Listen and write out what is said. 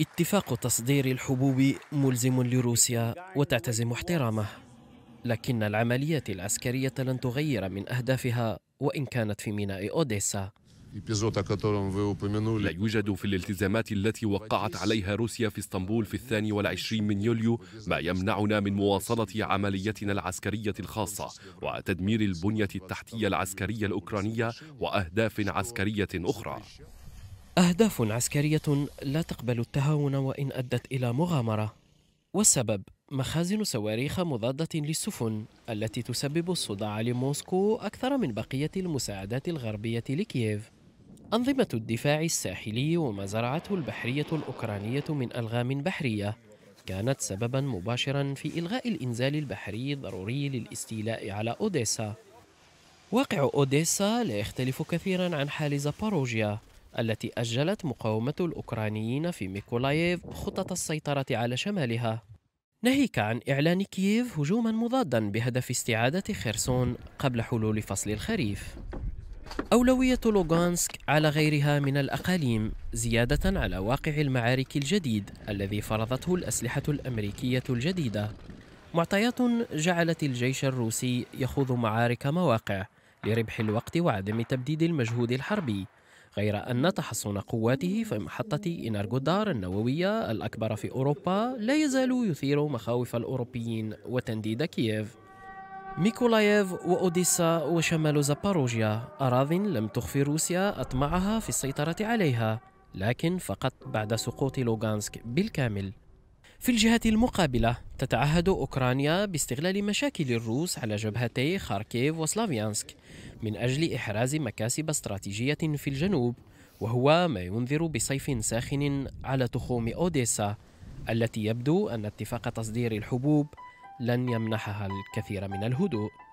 اتفاق تصدير الحبوب ملزم لروسيا وتعتزم احترامه لكن العمليات العسكرية لن تغير من أهدافها وإن كانت في ميناء أوديسا لا يوجد في الالتزامات التي وقعت عليها روسيا في اسطنبول في الثاني والعشرين من يوليو ما يمنعنا من مواصلة عمليتنا العسكرية الخاصة وتدمير البنية التحتية العسكرية الأوكرانية وأهداف عسكرية أخرى أهداف عسكرية لا تقبل التهاون وإن أدت إلى مغامرة والسبب مخازن صواريخ مضادة للسفن التي تسبب الصداع لموسكو أكثر من بقية المساعدات الغربية لكييف أنظمة الدفاع الساحلي وما زرعته البحرية الأوكرانية من ألغام بحرية كانت سببا مباشرا في إلغاء الإنزال البحري الضروري للاستيلاء على أوديسا واقع أوديسا لا يختلف كثيرا عن حال زاباروجيا التي أجلت مقاومة الأوكرانيين في ميكولايف خطط السيطرة على شمالها ناهيك عن إعلان كييف هجوما مضادا بهدف استعادة خرسون قبل حلول فصل الخريف أولوية لوغانسك على غيرها من الأقاليم زيادة على واقع المعارك الجديد الذي فرضته الأسلحة الأمريكية الجديدة معطيات جعلت الجيش الروسي يخوض معارك مواقع لربح الوقت وعدم تبديد المجهود الحربي غير أن تحصن قواته في محطة إنارغودار النووية الأكبر في أوروبا لا يزال يثير مخاوف الأوروبيين وتنديد كييف ميكولايف وأوديسا وشمال زاباروجيا أراضٍ لم تخفي روسيا أطمعها في السيطرة عليها لكن فقط بعد سقوط لوغانسك بالكامل في الجهة المقابلة تتعهد أوكرانيا باستغلال مشاكل الروس على جبهتي خاركيف وسلافيانسك من أجل إحراز مكاسب استراتيجية في الجنوب وهو ما ينذر بصيف ساخن على تخوم أوديسا التي يبدو أن اتفاق تصدير الحبوب لن يمنحها الكثير من الهدوء